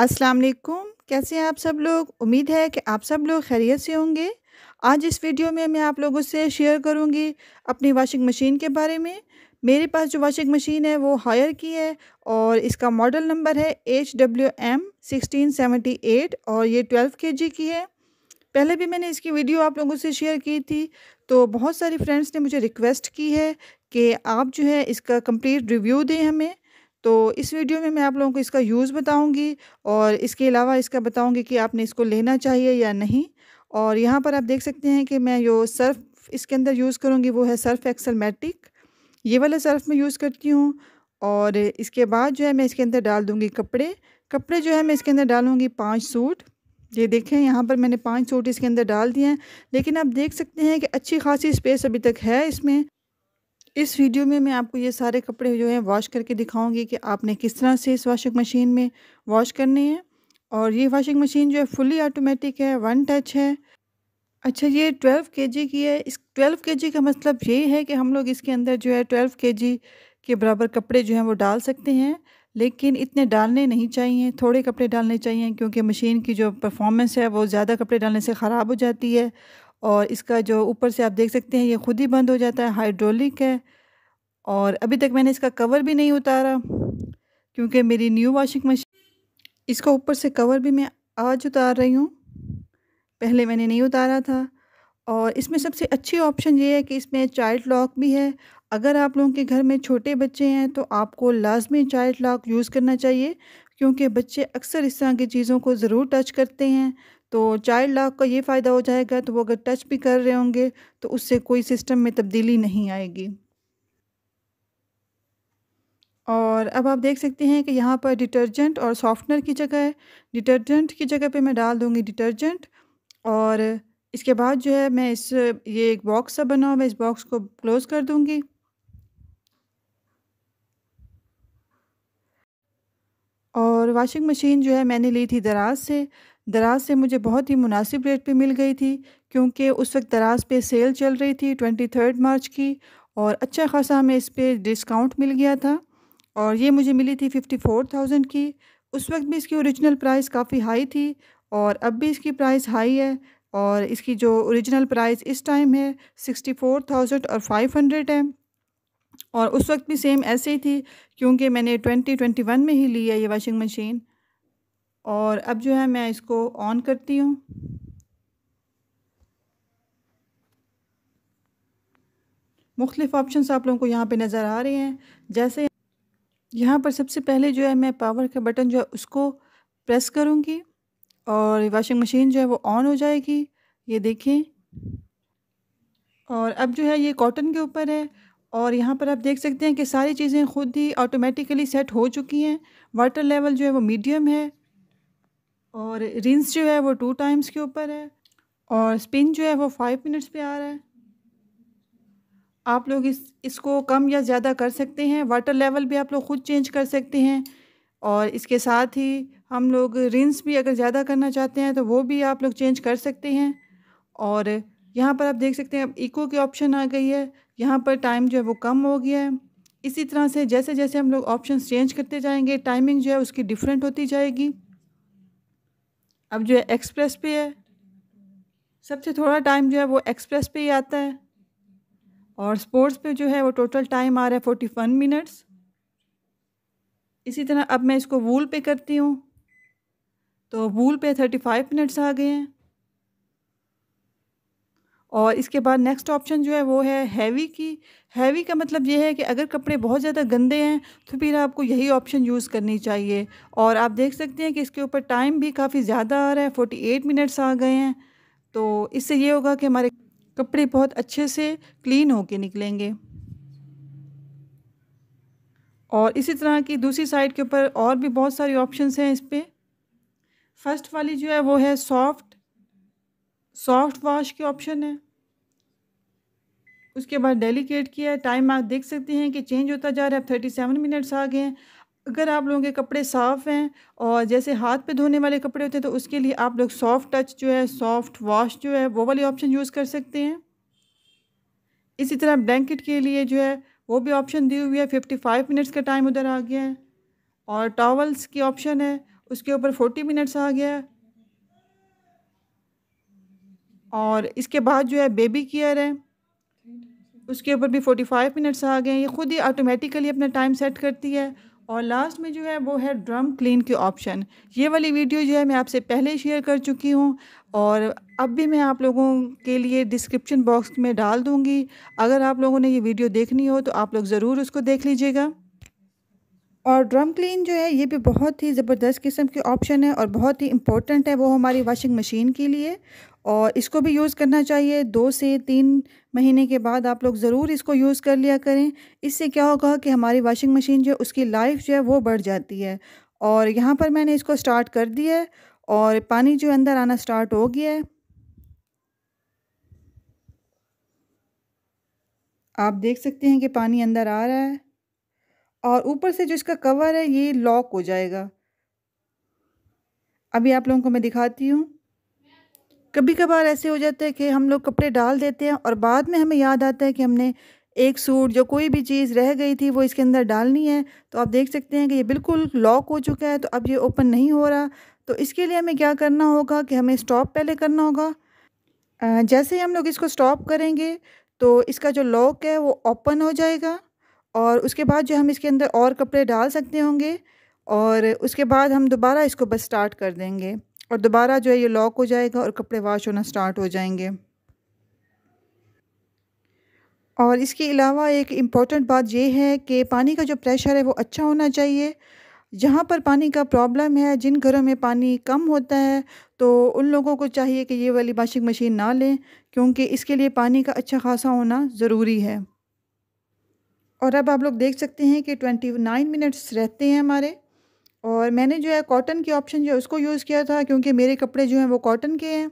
अस्सलाम वालेकुम कैसे हैं आप सब लोग उम्मीद है कि आप सब लोग खैरियत से होंगे आज इस वीडियो में मैं आप लोगों से शेयर करूंगी अपनी वाशिंग मशीन के बारे में मेरे पास जो वाशिंग मशीन है वो हायर की है और इसका मॉडल नंबर है H W M sixteen seventy eight और ये ट्वेल्व के जी की है पहले भी मैंने इसकी वीडियो आप लोगों से शेयर की थी तो बहुत सारी फ्रेंड्स ने मुझे रिक्वेस्ट की है कि आप जो है इसका कंप्लीट रिव्यू दें हमें तो इस वीडियो में मैं आप लोगों को इसका यूज़ बताऊंगी और इसके अलावा इसका बताऊंगी कि आपने इसको लेना चाहिए या नहीं और यहाँ पर आप देख सकते हैं कि मैं जो सर्फ इसके अंदर यूज़ करूँगी वो है सर्फ एक्सल मैटिक ये वाला सर्फ मैं यूज़ करती हूँ और इसके बाद जो है मैं इसके अंदर डाल दूँगी कपड़े कपड़े जो है मैं इसके अंदर डालूँगी पाँच सूट ये देखें यहाँ पर मैंने पाँच सूट इसके अंदर डाल दिए हैं लेकिन आप देख सकते हैं कि अच्छी खासी स्पेस अभी तक है इसमें इस वीडियो में मैं आपको ये सारे कपड़े जो हैं वॉश करके दिखाऊंगी कि आपने किस तरह से इस वॉशिंग मशीन में वॉश करने हैं और ये वॉशिंग मशीन जो है फुली ऑटोमेटिक है वन टच है अच्छा ये ट्वेल्व के जी की है इस ट्वेल्व के जी का मतलब ये है कि हम लोग इसके अंदर जो है ट्वेल्व के जी के बराबर कपड़े जो हैं वो डाल सकते हैं लेकिन इतने डालने नहीं चाहिए थोड़े कपड़े डालने चाहिए क्योंकि मशीन की जो परफॉर्मेंस है वो ज़्यादा कपड़े डालने से ख़राब हो जाती है और इसका जो ऊपर से आप देख सकते हैं ये ख़ुद ही बंद हो जाता है हाइड्रोलिक है और अभी तक मैंने इसका कवर भी नहीं उतारा क्योंकि मेरी न्यू वॉशिंग मशीन इसका ऊपर से कवर भी मैं आज उतार रही हूँ पहले मैंने नहीं उतारा था और इसमें सबसे अच्छी ऑप्शन ये है कि इसमें चाइल्ड लॉक भी है अगर आप लोगों के घर में छोटे बच्चे हैं तो आपको लाजमी चाइल्ड लॉक यूज़ करना चाहिए क्योंकि बच्चे अक्सर इस तरह की चीज़ों को ज़रूर टच करते हैं तो चाइल्ड लॉक का ये फ़ायदा हो जाएगा तो वो अगर टच भी कर रहे होंगे तो उससे कोई सिस्टम में तब्दीली नहीं आएगी और अब आप देख सकते हैं कि यहाँ पर डिटर्जेंट और सॉफ्टनर की जगह है डिटर्जेंट की जगह पे मैं डाल दूँगी डिटर्जेंट और इसके बाद जो है मैं इस ये एक बॉक्स सा बनाऊँ मैं इस बॉक्स को क्लोज़ कर दूँगी और वाशिंग मशीन जो है मैंने ली थी दराज से दराज से मुझे बहुत ही मुनासिब रेट पे मिल गई थी क्योंकि उस वक्त दराज पे सेल चल रही थी ट्वेंटी थर्ड मार्च की और अच्छा खासा हमें इस पर डिस्काउंट मिल गया था और ये मुझे मिली थी फिफ्टी फोर थाउजेंड की उस वक्त भी इसकी ओरिजिनल प्राइस काफ़ी हाई थी और अब भी इसकी प्राइस हाई है और इसकी जो ओरिजिनल प्राइस इस टाइम है सिक्सटी फोर थाउजेंड और फाइव हंड्रेड है और उस वक्त भी सेम ऐसे ही थी क्योंकि मैंने ट्वेंटी ट्वेंटी वन में ही ली है ये वाशिंग मशीन और अब जो है मैं इसको ऑन करती हूँ मुख्तलिफ़ ऑप्शन आप लोगों को यहाँ पे नज़र आ रहे हैं जैसे यहाँ पर सबसे पहले जो है मैं पावर का बटन जो है उसको प्रेस करूँगी और वॉशिंग मशीन जो है वो ऑन हो जाएगी ये देखें और अब जो है ये कॉटन के ऊपर है और यहाँ पर आप देख सकते हैं कि सारी चीज़ें खुद ही ऑटोमेटिकली सेट हो चुकी हैं वाटर लेवल जो है वो मीडियम है और रिंस जो है वो टू टाइम्स के ऊपर है और स्पिन जो है वो फाइव मिनट्स पे आ रहा है आप लोग इस इसको कम या ज़्यादा कर सकते हैं वाटर लेवल भी आप लोग ख़ुद चेंज कर सकते हैं और इसके साथ ही हम लोग रिंस भी अगर ज़्यादा करना चाहते हैं तो वो भी आप लोग चेंज कर सकते हैं और यहाँ पर आप देख सकते हैं अब इको की ऑप्शन आ गई है यहाँ पर टाइम जो है वो कम हो गया है इसी तरह से जैसे जैसे हम लोग ऑप्शन चेंज करते जाएंगे टाइमिंग जो है उसकी डिफरेंट होती जाएगी अब जो है एक्सप्रेस पे है सबसे थोड़ा टाइम जो है वो एक्सप्रेस पे ही आता है और स्पोर्ट्स पे जो है वो टोटल टाइम आ रहा है फोर्टी वन मिनट्स इसी तरह अब मैं इसको वूल पे करती हूँ तो वूल पे थर्टी फाइव मिनट्स आ गए हैं और इसके बाद नेक्स्ट ऑप्शन जो है वो है हैवी की हैवी का मतलब ये है कि अगर कपड़े बहुत ज़्यादा गंदे हैं तो फिर आपको यही ऑप्शन यूज़ करनी चाहिए और आप देख सकते हैं कि इसके ऊपर टाइम भी काफ़ी ज़्यादा आ रहा है फ़ोटी एट मिनट्स आ गए हैं तो इससे ये होगा कि हमारे कपड़े बहुत अच्छे से क्लीन होके निकलेंगे और इसी तरह की दूसरी साइड के ऊपर और भी बहुत सारे ऑप्शन हैं इस पर फर्स्ट वाली जो है वो है सॉफ्ट सॉफ्ट वॉश के ऑप्शन है उसके बाद डेलीकेट किया टाइम आप देख सकते हैं कि चेंज होता जा रहा है अब थर्टी सेवन मिनट्स आ गए हैं अगर आप लोगों के कपड़े साफ़ हैं और जैसे हाथ पे धोने वाले कपड़े होते हैं तो उसके लिए आप लोग सॉफ्ट टच जो है सॉफ्ट वॉश जो है वो वाली ऑप्शन यूज़ कर सकते हैं इसी तरह ब्लैंकेट के लिए जो है वो भी ऑप्शन दी हुई है फिफ्टी फाइव मिनट्स का टाइम उधर आ गया है और टॉवल्स की ऑप्शन है उसके ऊपर फोर्टी मिनट्स आ गया है और इसके बाद जो है बेबी केयर है उसके ऊपर भी फोर्टी फाइव मिनट्स आ गए हैं ये ख़ुद ही ऑटोमेटिकली अपना टाइम सेट करती है और लास्ट में जो है वो है ड्रम क्लीन के ऑप्शन ये वाली वीडियो जो है मैं आपसे पहले शेयर कर चुकी हूँ और अब भी मैं आप लोगों के लिए डिस्क्रिप्शन बॉक्स में डाल दूँगी अगर आप लोगों ने ये वीडियो देखनी हो तो आप लोग ज़रूर उसको देख लीजिएगा और ड्रम क्लीन जो है ये भी बहुत ही ज़बरदस्त किस्म के ऑप्शन है और बहुत ही इंपॉर्टेंट है वो हमारी वाशिंग मशीन के लिए और इसको भी यूज़ करना चाहिए दो से तीन महीने के बाद आप लोग ज़रूर इसको यूज़ कर लिया करें इससे क्या होगा कि हमारी वॉशिंग मशीन जो उसकी लाइफ जो है वो बढ़ जाती है और यहाँ पर मैंने इसको स्टार्ट कर दिया है और पानी जो अंदर आना स्टार्ट हो गया है आप देख सकते हैं कि पानी अंदर आ रहा है और ऊपर से जो इसका कवर है ये लॉक हो जाएगा अभी आप लोगों को मैं दिखाती हूँ कभी कभार ऐसे हो जाता है कि हम लोग कपड़े डाल देते हैं और बाद में हमें याद आता है कि हमने एक सूट जो कोई भी चीज़ रह गई थी वो इसके अंदर डालनी है तो आप देख सकते हैं कि ये बिल्कुल लॉक हो चुका है तो अब ये ओपन नहीं हो रहा तो इसके लिए हमें क्या करना होगा कि हमें स्टॉप पहले करना होगा जैसे ही हम लोग इसको स्टॉप करेंगे तो इसका जो लॉक है वो ओपन हो जाएगा और उसके बाद जो हम इसके अंदर और कपड़े डाल सकते होंगे और उसके बाद हम दोबारा इसको बस स्टार्ट कर देंगे और दोबारा जो है ये लॉक हो जाएगा और कपड़े वाश होना स्टार्ट हो जाएंगे और इसके अलावा एक इम्पॉर्टेंट बात यह है कि पानी का जो प्रेशर है वो अच्छा होना चाहिए जहाँ पर पानी का प्रॉब्लम है जिन घरों में पानी कम होता है तो उन लोगों को चाहिए कि ये वाली वाशिंग मशीन ना लें क्योंकि इसके लिए पानी का अच्छा खासा होना ज़रूरी है और अब आप लोग देख सकते हैं कि ट्वेंटी नाइन मिनट्स रहते हैं हमारे और मैंने जो है कॉटन के ऑप्शन जो है उसको यूज़ किया था क्योंकि मेरे कपड़े जो हैं वो कॉटन के हैं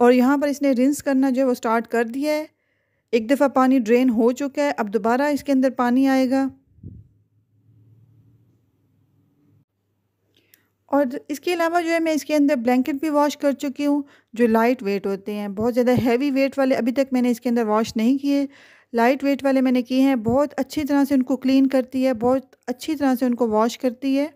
और यहाँ पर इसने रिंस करना जो है वो स्टार्ट कर दिया है एक दफ़ा पानी ड्रेन हो चुका है अब दोबारा इसके अंदर पानी आएगा और इसके अलावा जो है मैं इसके अंदर ब्लैंकेट भी वॉश कर चुकी हूँ जो लाइट वेट होते हैं बहुत ज़्यादा हैवी वेट वाले अभी तक मैंने इसके अंदर वॉश नहीं किए लाइट वेट वाले मैंने किए हैं बहुत अच्छी तरह से उनको क्लीन करती है बहुत अच्छी तरह से उनको वॉश करती है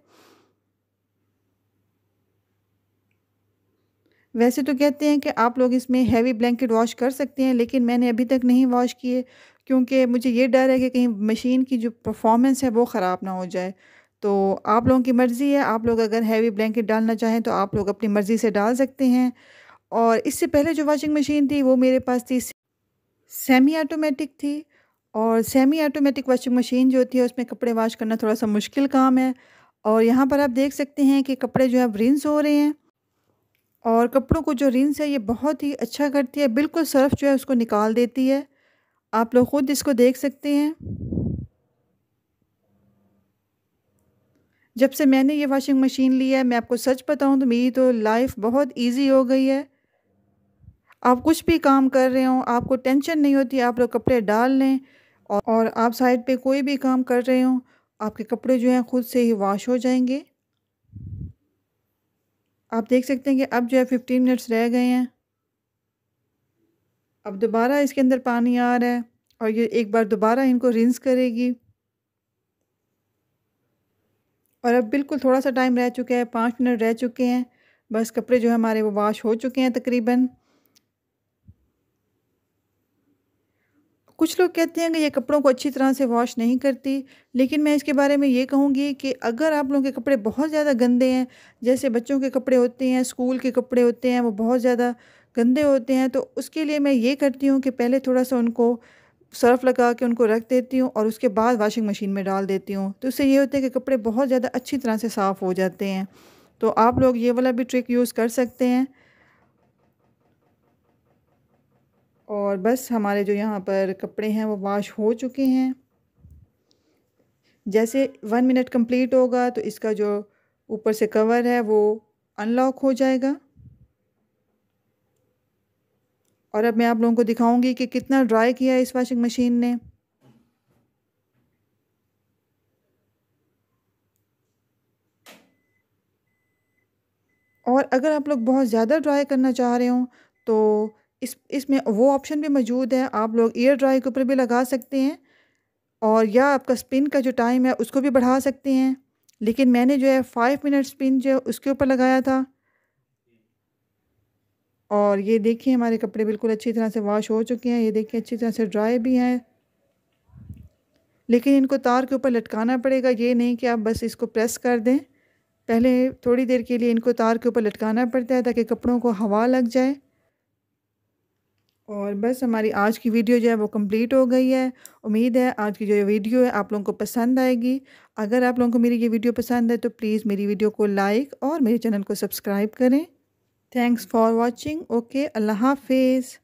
वैसे तो कहते हैं कि आप लोग इसमें हैवी ब्लैंकेट वॉश कर सकते हैं लेकिन मैंने अभी तक नहीं वॉश किए क्योंकि मुझे ये डर है कि कहीं मशीन की जो परफॉर्मेंस है वो ख़राब ना हो जाए तो आप लोगों की मर्ज़ी है आप लोग अगर हैवी ब्लैंकेट डालना चाहें तो आप लोग अपनी मर्ज़ी से डाल सकते हैं और इससे पहले जो वॉशिंग मशीन थी वो मेरे पास थी सेमी ऑटोमेटिक थी और सेमी ऑटोमेटिक वॉशिंग मशीन जो होती है उसमें कपड़े वॉश करना थोड़ा सा मुश्किल काम है और यहाँ पर आप देख सकते हैं कि कपड़े जो है रिंस हो रहे हैं और कपड़ों को जो रिंस है ये बहुत ही अच्छा करती है बिल्कुल सर्फ जो है उसको निकाल देती है आप लोग ख़ुद इसको देख सकते हैं जब से मैंने ये वॉशिंग मशीन ली है मैं आपको सच बताऊं तो मेरी तो लाइफ बहुत इजी हो गई है आप कुछ भी काम कर रहे हो आपको टेंशन नहीं होती आप लोग कपड़े डाल लें और, और आप साइड पे कोई भी काम कर रहे हो आपके कपड़े जो हैं ख़ुद से ही वॉश हो जाएंगे आप देख सकते हैं कि अब जो है फिफ्टीन मिनट्स रह गए हैं अब दोबारा इसके अंदर पानी आ रहा है और ये एक बार दोबारा इनको रिंस करेगी और अब बिल्कुल थोड़ा सा टाइम रह चुका है पाँच मिनट रह चुके हैं बस कपड़े जो है हमारे वो वाश हो चुके हैं तकरीबन कुछ लोग कहते हैं कि ये कपड़ों को अच्छी तरह से वॉश नहीं करती लेकिन मैं इसके बारे में ये कहूँगी कि अगर आप लोगों के कपड़े बहुत ज़्यादा गंदे हैं जैसे बच्चों के कपड़े होते हैं स्कूल के कपड़े होते हैं वो बहुत ज़्यादा गंदे होते हैं तो उसके लिए मैं ये करती हूँ कि पहले थोड़ा सा उनको सर्फ लगा के उनको रख देती हूँ और उसके बाद वाशिंग मशीन में डाल देती हूँ तो उससे ये होता है कि कपड़े बहुत ज़्यादा अच्छी तरह से साफ़ हो जाते हैं तो आप लोग ये वाला भी ट्रिक यूज़ कर सकते हैं और बस हमारे जो यहाँ पर कपड़े हैं वो वाश हो चुके हैं जैसे वन मिनट कंप्लीट होगा तो इसका जो ऊपर से कवर है वो अनलॉक हो जाएगा और अब मैं आप लोगों को दिखाऊंगी कि कितना ड्राई किया है इस वाशिंग मशीन ने और अगर आप लोग बहुत ज़्यादा ड्राई करना चाह रहे हो तो इस इसमें वो ऑप्शन भी मौजूद है आप लोग ईयर ड्राई के ऊपर भी लगा सकते हैं और या आपका स्पिन का जो टाइम है उसको भी बढ़ा सकते हैं लेकिन मैंने जो है फाइव मिनट स्पिन जो है उसके ऊपर लगाया था और ये देखिए हमारे कपड़े बिल्कुल अच्छी तरह से वॉश हो चुके हैं ये देखिए अच्छी तरह से ड्राई भी हैं लेकिन इनको तार के ऊपर लटकाना पड़ेगा ये नहीं कि आप बस इसको प्रेस कर दें पहले थोड़ी देर के लिए इनको तार के ऊपर लटकाना पड़ता है ताकि कपड़ों को हवा लग जाए और बस हमारी आज की वीडियो जो है वो कंप्लीट हो गई है उम्मीद है आज की जो वीडियो है आप लोगों को पसंद आएगी अगर आप लोगों को मेरी ये वीडियो पसंद है तो प्लीज़ मेरी वीडियो को लाइक और मेरे चैनल को सब्सक्राइब करें थैंक्स फॉर वॉचिंग ओके अल्लाह हाफिज़